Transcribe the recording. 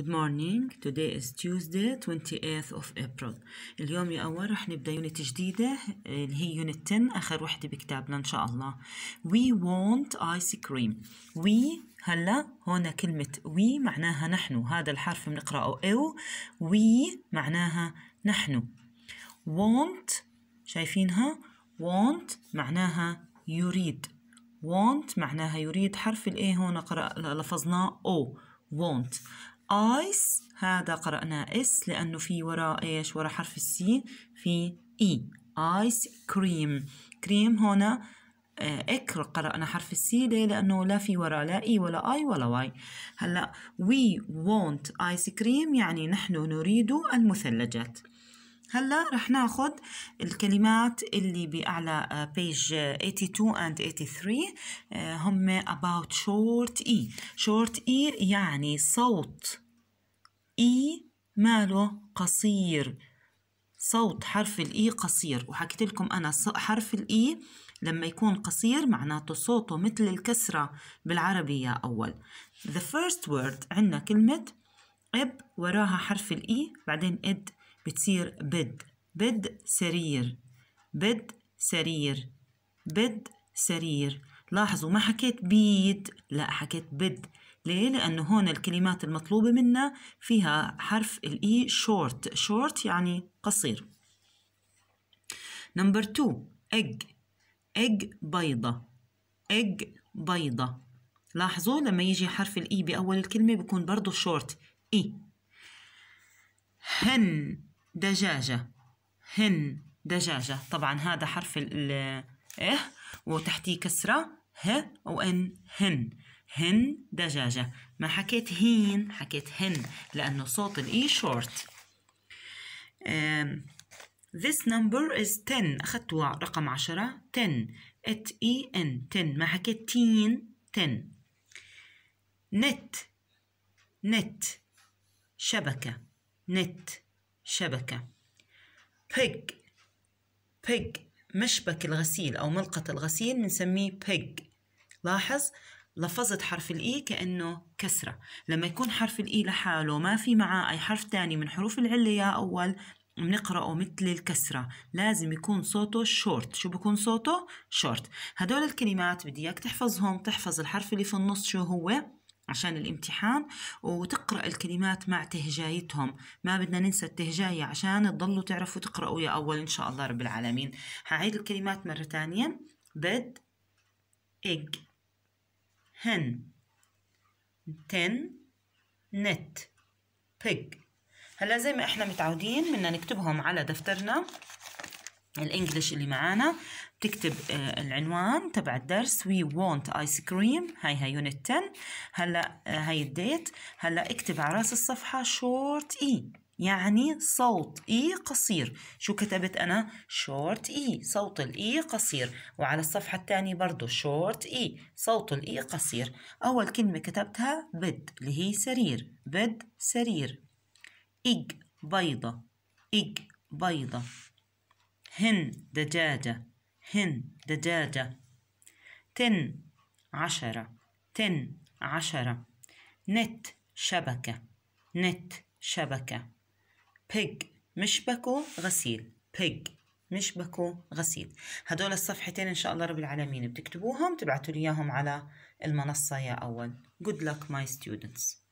Good morning. Today is Tuesday 28th of April. اليوم يا أول رح نبدأ يونت جديدة اللي هي يونت 10 آخر وحدة بكتابنا إن شاء الله. We want ice cream. We هلا هون كلمة we معناها نحن هذا الحرف بنقرأه أو we معناها نحن. Want شايفينها want معناها يريد want معناها يريد حرف الاي هون قرأ لفظناه او want ايس هذا قرأنا اس لأنه في وراء ايش وراء حرف السين في اي ايس كريم كريم هنا آه، اكر قرأنا حرف السي ليه؟ لأنه لا في وراء لا اي ولا اي ولا واي هلا we want ايس كريم يعني نحن نريد المثلجات هلا رح ناخد الكلمات اللي بأعلى بيج آه، 82 and 83 آه، هم about short e short e يعني صوت إي ماله قصير صوت حرف الإي قصير وحكيت لكم أنا حرف الإي لما يكون قصير معناته صوته مثل الكسرة بالعربية أول the first word عندنا كلمة إب وراها حرف الإي بعدين إد بتصير بد بد سرير بد سرير بد سرير لاحظوا ما حكيت بيد لا حكيت بد ليه؟ لأنه هون الكلمات المطلوبة منا فيها حرف الإي شورت شورت يعني قصير نمبر 2 egg egg بيضة egg بيضة لاحظوا لما يجي حرف الإي بأول الكلمة بيكون برضو شورت إي هن دجاجة هن دجاجة طبعا هذا حرف ال إيه وتحتيه كسرة ه وإن هن هن دجاجة ما حكيت هين حكيت هن لأنه صوت الإي شورت um, This number is 10 أخذت رقم عشرة 10 ات اي ان 10 ما حكيت تين 10 نت نت شبكة نت شبكة pig pig مشبك الغسيل أو ملقط الغسيل بنسميه pig لاحظ لفظت حرف الإي e كأنه كسرة لما يكون حرف الإي e لحاله ما في معاه أي حرف تاني من حروف العلة يا أول بنقرأه مثل الكسرة لازم يكون صوته شورت شو بكون صوته؟ شورت هدول الكلمات بدي إياك تحفظهم تحفظ الحرف اللي في النص شو هو عشان الامتحان وتقرأ الكلمات مع تهجايتهم ما بدنا ننسى التهجاية عشان تضلوا تعرفوا تقرأوا يا أول إن شاء الله رب العالمين هعيد الكلمات مرة تانية بد إيج هن تن نت بيج هلا زي ما احنا متعودين بدنا نكتبهم على دفترنا الانجليش اللي معانا بتكتب آه، العنوان تبع الدرس وي وونت ايس كريم هاي هاي يونت 10 هلا آه، هاي الديت هلا اكتب على راس الصفحه شورت اي e. يعني صوت إي قصير شو كتبت أنا؟ شورت إي صوت الإي قصير وعلى الصفحة الثانية برضو شورت إي صوت الإي قصير أول كلمة كتبتها بد اللي هي سرير بد سرير إج بيضة إج بيضة هن دجاجة هن دجاجة تن عشرة تن عشرة نت شبكة نت شبكة بيج مشبكه غسيل بيج مشبكه غسيل هدول الصفحتين إن شاء الله رب العالمين بتكتبوهم تبعتوا لي إياهم على المنصة يا أول good luck my students